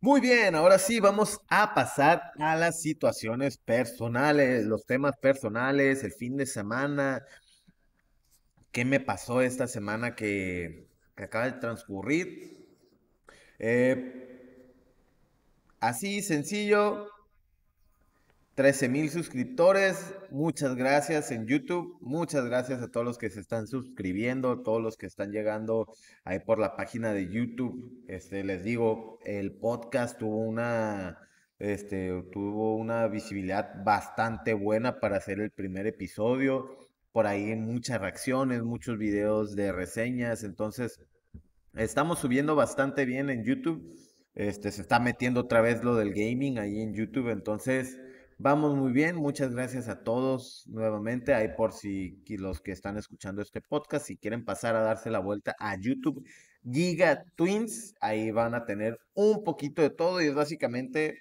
Muy bien, ahora sí vamos a pasar a las situaciones personales, los temas personales, el fin de semana. ¿Qué me pasó esta semana que, acaba de transcurrir? Eh, así, sencillo, 13 mil suscriptores. Muchas gracias en YouTube. Muchas gracias a todos los que se están suscribiendo, todos los que están llegando ahí por la página de YouTube. Este, les digo, el podcast tuvo una, este, tuvo una visibilidad bastante buena para hacer el primer episodio. Por ahí muchas reacciones, muchos videos de reseñas. Entonces, estamos subiendo bastante bien en YouTube. Este, se está metiendo otra vez lo del gaming ahí en YouTube. Entonces, Vamos muy bien, muchas gracias a todos nuevamente. Ahí por si los que están escuchando este podcast, si quieren pasar a darse la vuelta a YouTube Giga Twins, ahí van a tener un poquito de todo y es básicamente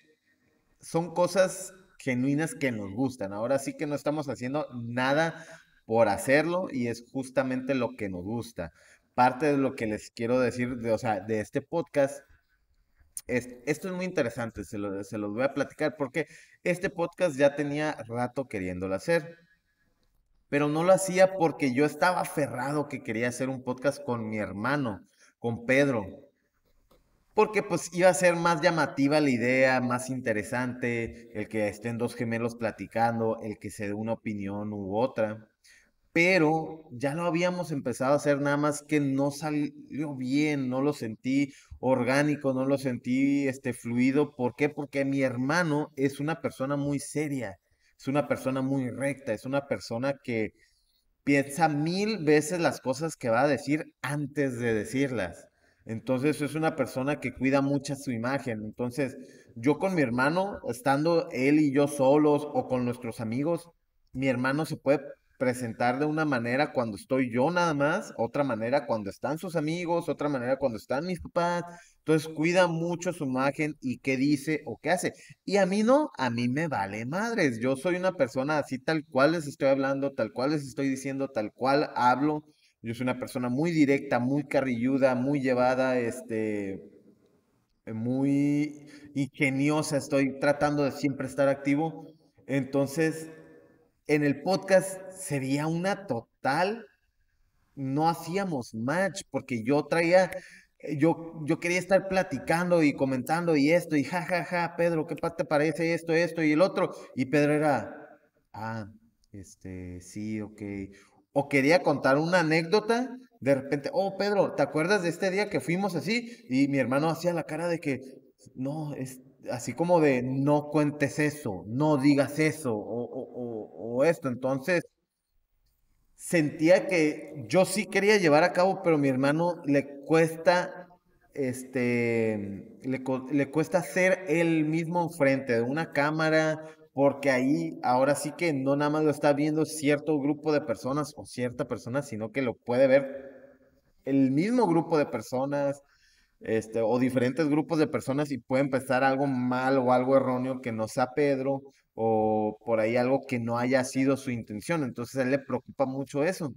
son cosas genuinas que nos gustan. Ahora sí que no estamos haciendo nada por hacerlo y es justamente lo que nos gusta. Parte de lo que les quiero decir, de, de este podcast esto es muy interesante, se, lo, se los voy a platicar porque este podcast ya tenía rato queriéndolo hacer, pero no lo hacía porque yo estaba aferrado que quería hacer un podcast con mi hermano, con Pedro, porque pues iba a ser más llamativa la idea, más interesante, el que estén dos gemelos platicando, el que se dé una opinión u otra pero ya lo habíamos empezado a hacer, nada más que no salió bien, no lo sentí orgánico, no lo sentí este fluido. ¿Por qué? Porque mi hermano es una persona muy seria, es una persona muy recta, es una persona que piensa mil veces las cosas que va a decir antes de decirlas. Entonces es una persona que cuida mucho su imagen. Entonces yo con mi hermano, estando él y yo solos o con nuestros amigos, mi hermano se puede presentar de una manera cuando estoy yo nada más, otra manera cuando están sus amigos, otra manera cuando están mis papás. Entonces cuida mucho su imagen y qué dice o qué hace. Y a mí no, a mí me vale madres. Yo soy una persona así tal cual les estoy hablando, tal cual les estoy diciendo, tal cual hablo. Yo soy una persona muy directa, muy carrilluda, muy llevada, este, muy ingeniosa. Estoy tratando de siempre estar activo. Entonces, en el podcast sería una total, no hacíamos match, porque yo traía, yo, yo quería estar platicando y comentando y esto, y jajaja, ja, ja, Pedro, ¿qué te parece esto, esto y el otro? Y Pedro era, ah, este, sí, ok. O quería contar una anécdota, de repente, oh, Pedro, ¿te acuerdas de este día que fuimos así? Y mi hermano hacía la cara de que, no, es, así como de no cuentes eso, no digas eso o, esto. Entonces, sentía que yo sí quería llevar a cabo, pero a mi hermano le cuesta, este, le, cuesta ser él mismo frente de una cámara, porque ahí ahora sí que no nada más lo está viendo cierto grupo de personas o cierta persona, sino que lo puede ver el mismo grupo de personas este, o diferentes grupos de personas y puede empezar algo mal o algo erróneo que no sea Pedro o por ahí algo que no haya sido su intención. Entonces a él le preocupa mucho eso.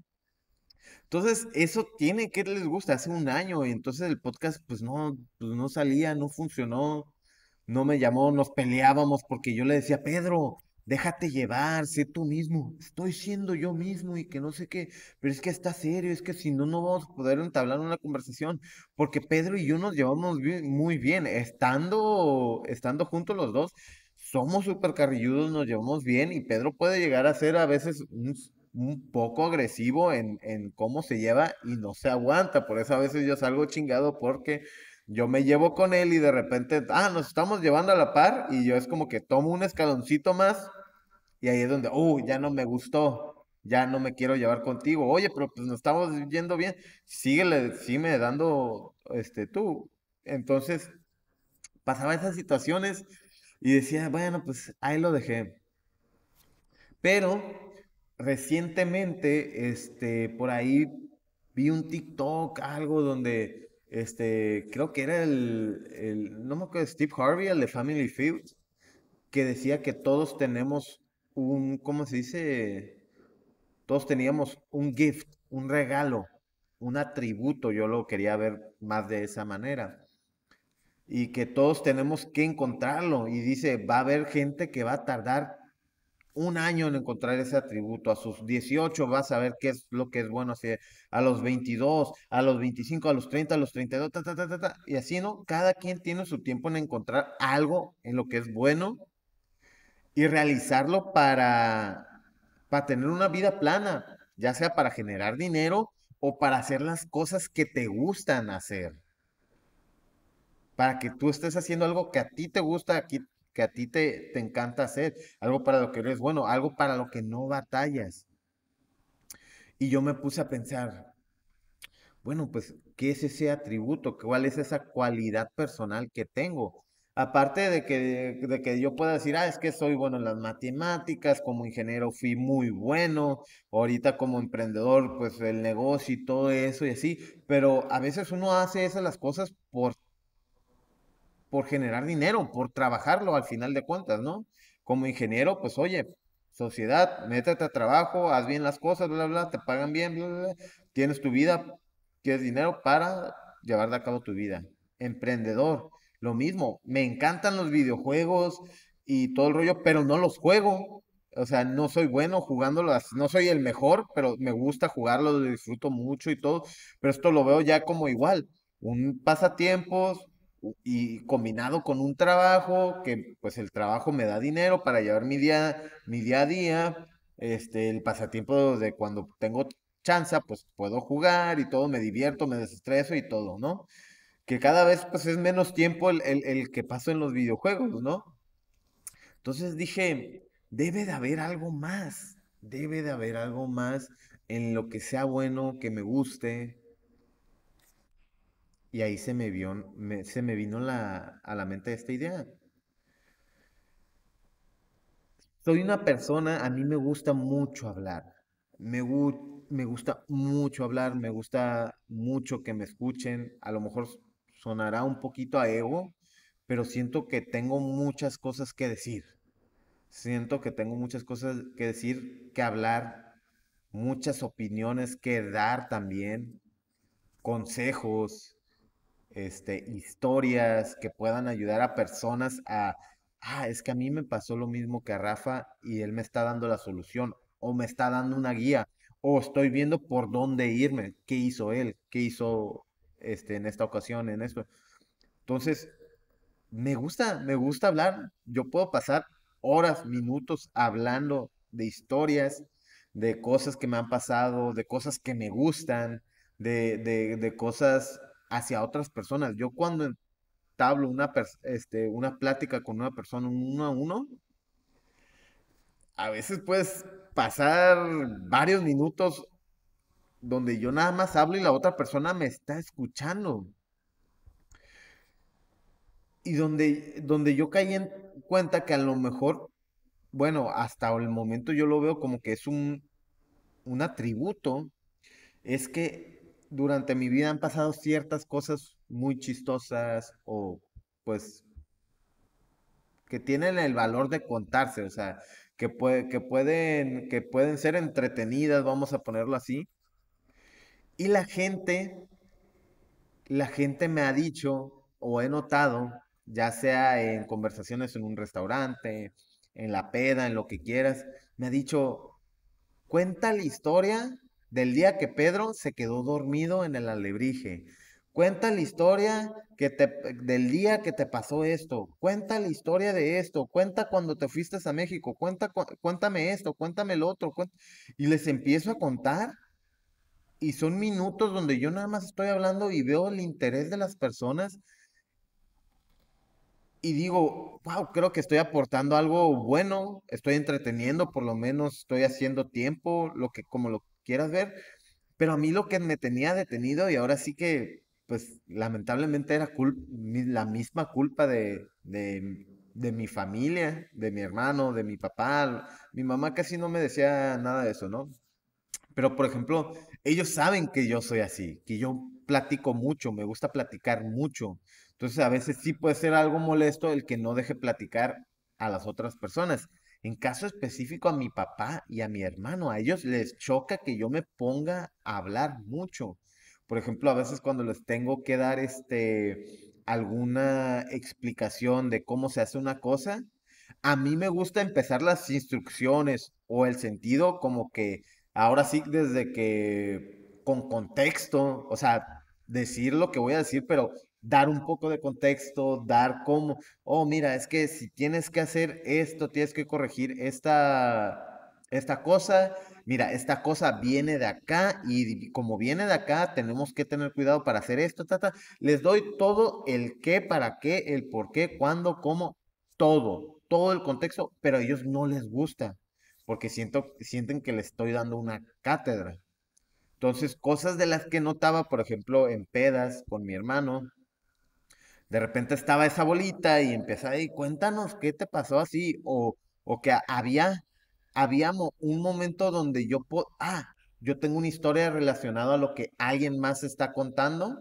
Entonces, eso tiene que les gusta. Hace un año, y entonces el podcast, pues no, pues no salía, no funcionó, no me llamó, nos peleábamos porque yo le decía, Pedro, déjate llevar, sé tú mismo, estoy siendo yo mismo y que no sé qué, pero es que está serio, es que si no, no vamos a poder entablar una conversación, porque Pedro y yo nos llevamos muy bien, estando, estando juntos los dos, somos súper carrilludos, nos llevamos bien y Pedro puede llegar a ser a veces un, poco agresivo en, en, cómo se lleva y no se aguanta, por eso a veces yo salgo chingado porque yo me llevo con él y de repente, ah, nos estamos llevando a la par y yo es como que tomo un escaloncito más y ahí es donde, uh, ya no me gustó, ya no me quiero llevar contigo, oye, pero pues nos estamos yendo bien, síguele, sígueme dando, este, tú. Entonces, pasaba esas situaciones y decía, bueno, pues ahí lo dejé. Pero recientemente, este, por ahí vi un TikTok, algo donde este, creo que era el, el no me acuerdo, Steve Harvey, el de Family Feud, que decía que todos tenemos un, ¿cómo se dice? Todos teníamos un gift, un regalo, un atributo, yo lo quería ver más de esa manera. Y que todos tenemos que encontrarlo. Y dice, va a haber gente que va a tardar un año en encontrar ese atributo. A sus 18 vas a ver qué es lo que es bueno, hacer, a los 22, a los 25, a los 30, a los 32, ta, ta, y así, ¿no? Cada quien tiene su tiempo en encontrar algo en lo que es bueno y realizarlo para, para tener una vida plana, ya sea para generar dinero o para hacer las cosas que te gustan hacer. Para que tú estés haciendo algo que a ti te gusta, aquí que a ti te, te encanta hacer, algo para lo que eres bueno, algo para lo que no batallas. Y yo me puse a pensar, bueno, pues, ¿qué es ese atributo? ¿Cuál es esa cualidad personal que tengo? Aparte de que, de que yo pueda decir, ah, es que soy bueno en las matemáticas, como ingeniero fui muy bueno, ahorita como emprendedor, pues el negocio y todo eso y así, pero a veces uno hace esas las cosas por por generar dinero, por trabajarlo al final de cuentas, ¿no? Como ingeniero, pues oye, sociedad, métete a trabajo, haz bien las cosas, bla, bla, te pagan bien, bla, bla, tienes tu vida, tienes dinero para llevar a cabo tu vida. Emprendedor, lo mismo, me encantan los videojuegos y todo el rollo, pero no los juego. O sea, no soy bueno jugándolos, no soy el mejor, pero me gusta jugarlos, lo disfruto mucho y todo, pero esto lo veo ya como igual, un pasatiempos, y combinado con un trabajo que pues el trabajo me da dinero para llevar mi día mi día a día este el pasatiempo de cuando tengo chance pues puedo jugar y todo me divierto me desestreso y todo no que cada vez pues es menos tiempo el, el que paso en los videojuegos no entonces dije debe de haber algo más debe de haber algo más en lo que sea bueno que me guste y ahí se me, se me vino a la mente esta idea. Soy una persona, a mí me gusta mucho hablar. Me, me gusta mucho hablar, me gusta mucho que me escuchen. A lo mejor sonará un poquito a ego, pero siento que tengo muchas cosas que decir. Siento que tengo muchas cosas que decir, que hablar, muchas opiniones que dar también, consejos este, historias que puedan ayudar a personas a, ah, es que a mí me pasó lo mismo que a Rafa y él me está dando la solución o me está dando una guía o estoy viendo por dónde irme, qué hizo él, qué hizo este, en esta ocasión, en esto. Entonces, me gusta, me gusta hablar. Yo puedo pasar horas, minutos hablando de historias, de cosas que me han pasado, de cosas que me gustan, de, de, de cosas hacia otras personas. Yo cuando entablo una, este, una plática con una persona uno a uno, a veces puedes pasar varios minutos donde yo nada más hablo y la otra persona me está escuchando. Y donde, donde yo caí en cuenta que a lo mejor, bueno, hasta el momento yo lo veo como que es un, un atributo, es que durante mi vida han pasado ciertas cosas muy chistosas o pues que tienen el valor de contarse, o sea, que, puede, que, pueden, que pueden ser entretenidas, vamos a ponerlo así. Y la gente, la gente me ha dicho o he notado, ya sea en conversaciones en un restaurante, en la peda, en lo que quieras, me ha dicho, cuenta la historia del día que Pedro se quedó dormido en el alebrije. Cuenta la historia que te, del día que te pasó esto. Cuenta la historia de esto. Cuenta cuando te fuiste a México. Cuenta, cuéntame esto. Cuéntame el otro. y les empiezo a contar. Y son minutos donde yo nada más estoy hablando y veo el interés de las personas. Y digo, wow, creo que estoy aportando algo bueno. Estoy entreteniendo, por lo menos estoy haciendo tiempo, lo que, como lo, quieras ver. Pero a mí lo que me tenía detenido y ahora sí que, pues lamentablemente era la misma culpa de, de, mi familia, de mi hermano, de mi papá. Mi mamá casi no me decía nada de eso, ¿no? Pero, por ejemplo, ellos saben que yo soy así, que yo platico mucho, me gusta platicar mucho. Entonces, a veces sí puede ser algo molesto el que no deje platicar a las otras personas en caso específico a mi papá y a mi hermano, a ellos les choca que yo me ponga a hablar mucho. Por ejemplo, a veces cuando les tengo que dar este alguna explicación de cómo se hace una cosa, a mí me gusta empezar las instrucciones o el sentido como que ahora sí desde que con contexto, o sea, decir lo que voy a decir, pero dar un poco de contexto, dar cómo, oh, mira, es que si tienes que hacer esto, tienes que corregir esta, esta cosa, mira, esta cosa viene de acá y como viene de acá, tenemos que tener cuidado para hacer esto, Les doy todo el qué, para qué, el por qué, cuándo, cómo, todo, todo el contexto, pero a ellos no les gusta, porque sienten que les estoy dando una cátedra. Entonces, cosas de las que notaba, por ejemplo, en pedas con mi hermano, de repente estaba esa bolita y empezaba ahí, cuéntanos qué te pasó así, o, o que había, habíamos un momento donde yo, ah, yo tengo una historia relacionada a lo que alguien más está contando,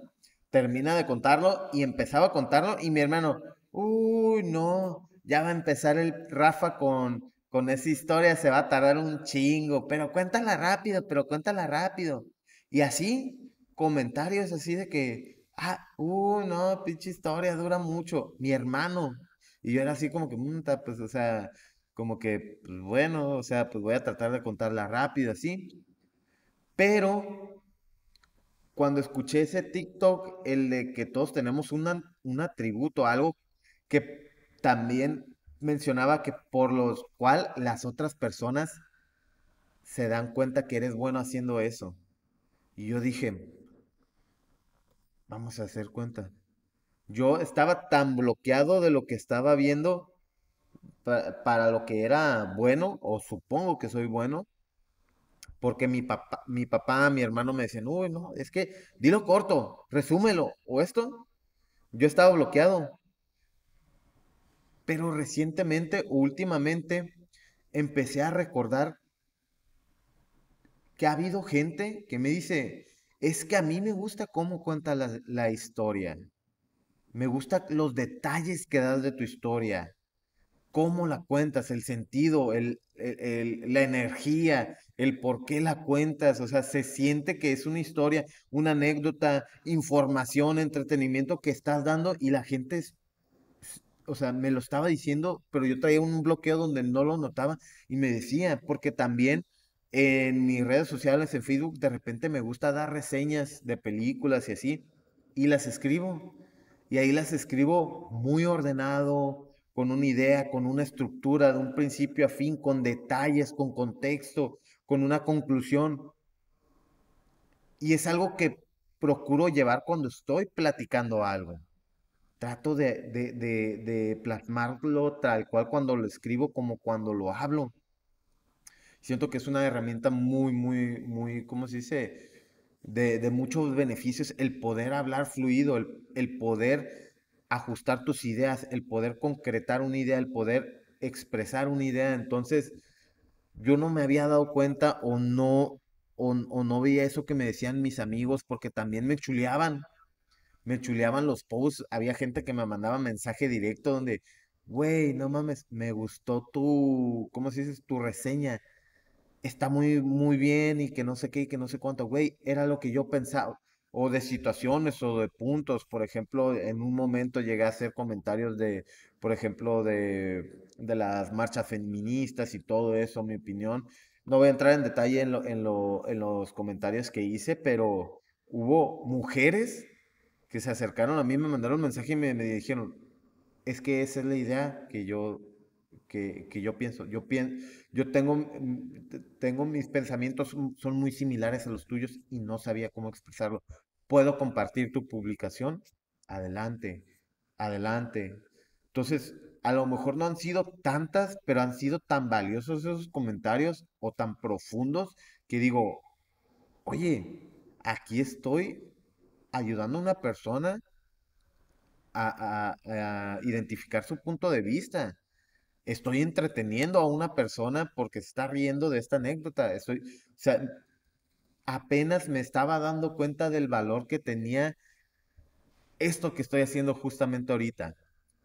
termina de contarlo y empezaba a contarlo y mi hermano, uy, no, ya va a empezar el Rafa con, con esa historia, se va a tardar un chingo, pero cuéntala rápido, pero cuéntala rápido. Y así, comentarios así de que, Ah, uh, no, pinche historia, dura mucho. Mi hermano. Y yo era así como que, pues, o sea, como que, pues, bueno, o sea, pues voy a tratar de contarla rápido, así. Pero cuando escuché ese TikTok, el de que todos tenemos un atributo, algo que también mencionaba que por los cual las otras personas se dan cuenta que eres bueno haciendo eso. Y yo dije, Vamos a hacer cuenta. Yo estaba tan bloqueado de lo que estaba viendo para, lo que era bueno, o supongo que soy bueno, porque mi papá, mi papá, mi hermano me decían, uy, no, es que dilo corto, resúmelo, o esto. Yo estaba bloqueado. Pero recientemente, últimamente, empecé a recordar que ha habido gente que me dice, es que a mí me gusta cómo cuentas la, historia. Me gustan los detalles que das de tu historia, cómo la cuentas, el sentido, la energía, el por qué la cuentas. O sea, se siente que es una historia, una anécdota, información, entretenimiento que estás dando y la gente es, o sea, me lo estaba diciendo, pero yo traía un bloqueo donde no lo notaba y me decía, porque también en mis redes sociales, en Facebook, de repente me gusta dar reseñas de películas y así, y las escribo. Y ahí las escribo muy ordenado, con una idea, con una estructura, de un principio a fin, con detalles, con contexto, con una conclusión. Y es algo que procuro llevar cuando estoy platicando algo. Trato de, de plasmarlo tal cual cuando lo escribo como cuando lo hablo. Siento que es una herramienta muy, muy, muy, ¿cómo se dice? De, muchos beneficios, el poder hablar fluido, el, el, poder ajustar tus ideas, el poder concretar una idea, el poder expresar una idea. Entonces, yo no me había dado cuenta o no, o, o no veía eso que me decían mis amigos porque también me chuleaban me chuleaban los posts. Había gente que me mandaba mensaje directo donde, güey, no mames, me gustó tu, ¿cómo se dice? Tu reseña está muy, muy bien y que no sé qué y que no sé cuánto, güey, era lo que yo pensaba. O de situaciones o de puntos, por ejemplo, en un momento llegué a hacer comentarios de, por ejemplo, de, de las marchas feministas y todo eso, mi opinión. No voy a entrar en detalle en, los comentarios que hice, pero hubo mujeres que se acercaron a mí, me mandaron un mensaje y me, me dijeron, es que esa es la idea que yo que, yo pienso. Yo, pienso, yo tengo, mm, tengo mis pensamientos, mm, son muy similares a los tuyos y no sabía cómo expresarlo. ¿Puedo compartir tu publicación? Adelante, adelante. Entonces, a lo mejor no han sido tantas, pero han sido tan valiosos esos comentarios o tan profundos que digo, oye, aquí estoy ayudando a una persona a, a, a identificar su punto de vista estoy entreteniendo a una persona porque se está riendo de esta anécdota. Estoy, sea, apenas me estaba dando cuenta del valor que tenía esto que estoy haciendo justamente ahorita,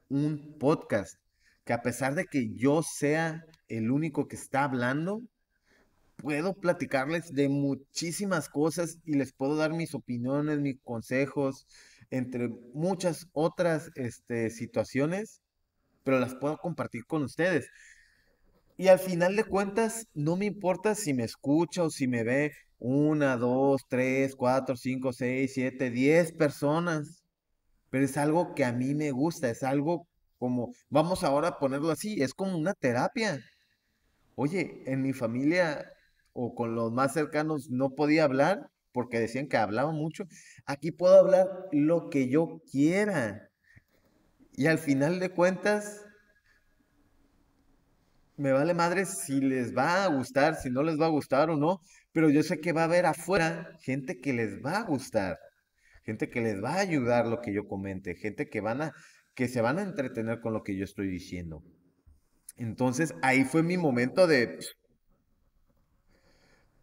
un podcast, que a pesar de que yo sea el único que está hablando, puedo platicarles de muchísimas cosas y les puedo dar mis opiniones, mis consejos, entre muchas otras este, situaciones pero las puedo compartir con ustedes. Y al final de cuentas, no me importa si me escucha o si me ve una, dos, tres, cuatro, cinco, seis, siete, diez personas. Pero es algo que a mí me gusta, es algo como, vamos ahora a ponerlo así, es como una terapia. Oye, en mi familia o con los más cercanos no podía hablar porque decían que hablaba mucho. Aquí puedo hablar lo que yo quiera. Y al final de cuentas, me vale madre si les va a gustar, si no les va a gustar o no, pero yo sé que va a haber afuera gente que les va a gustar, gente que les va a ayudar lo que yo comente, gente que van a que se van a entretener con lo que yo estoy diciendo. Entonces, ahí fue mi momento de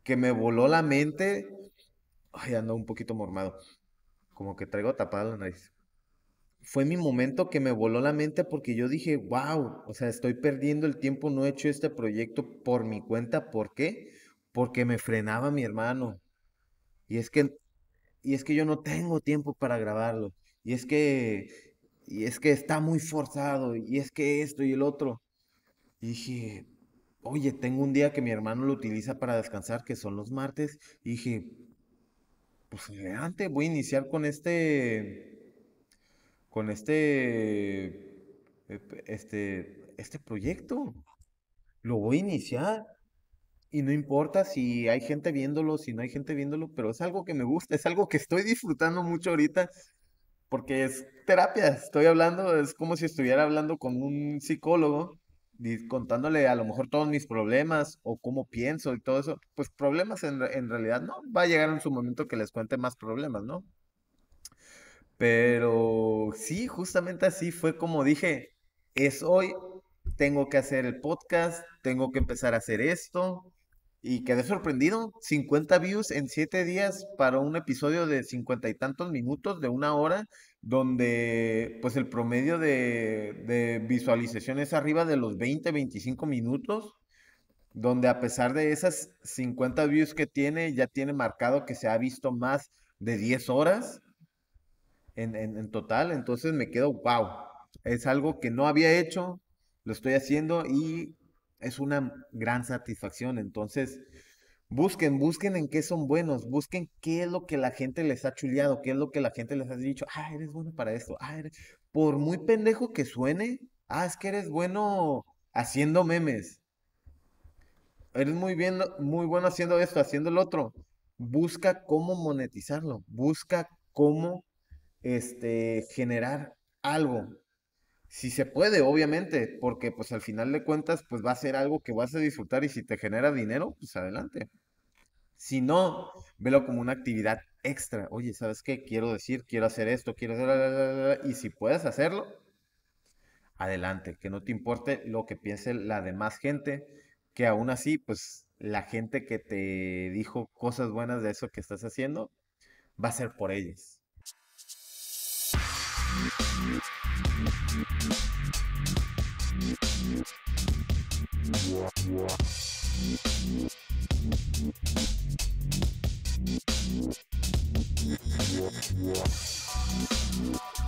que me voló la mente. Ay, ando un poquito mormado. Como que traigo tapado la nariz fue mi momento que me voló la mente porque yo dije, wow, o sea, estoy perdiendo el tiempo, no he hecho este proyecto por mi cuenta. ¿Por qué? Porque me frenaba mi hermano. Y es que, y es que yo no tengo tiempo para grabarlo. Y es que, y es que está muy forzado. Y es que esto y el otro. dije, oye, tengo un día que mi hermano lo utiliza para descansar, que son los martes. dije, pues adelante, voy a iniciar con este con este, eh, este, este proyecto. Lo voy a iniciar. Y no importa si hay gente viéndolo, si no hay gente viéndolo, pero es algo que me gusta, es algo que estoy disfrutando mucho ahorita, porque es terapia, estoy hablando, es como si estuviera hablando con un psicólogo, contándole a lo mejor todos mis problemas o cómo pienso y todo eso. Pues problemas en realidad no, va a llegar en su momento que les cuente más problemas, ¿no? Pero sí, justamente así fue como dije, es hoy, tengo que hacer el podcast, tengo que empezar a hacer esto. Y quedé sorprendido, 50 views en 7 días para un episodio de 50 y tantos minutos, de una hora, donde pues el promedio de, de visualización es arriba de los 20, 25 minutos, donde a pesar de esas 50 views que tiene, ya tiene marcado que se ha visto más de 10 horas en, total, entonces me quedo, wow, es algo que no había hecho, lo estoy haciendo y es una gran satisfacción. Entonces, busquen, busquen en qué son buenos, busquen qué es lo que la gente les ha chuleado, qué es lo que la gente les ha dicho, ah, eres bueno para esto, ah, por muy pendejo que suene, ah, es que eres bueno haciendo memes. Eres muy bien, muy bueno haciendo esto, haciendo el otro. Busca cómo monetizarlo, busca cómo este, generar algo. Si se puede, obviamente, porque pues al final de cuentas, pues va a ser algo que vas a disfrutar y si te genera dinero, pues adelante. Si no, velo como una actividad extra. Oye, ¿sabes qué? Quiero decir, quiero hacer esto, quiero hacer... y si puedes hacerlo, adelante, que no te importe lo que piense la demás gente, que aún así, pues la gente que te dijo cosas buenas de eso que estás haciendo, va a ser por ellas. Yeah.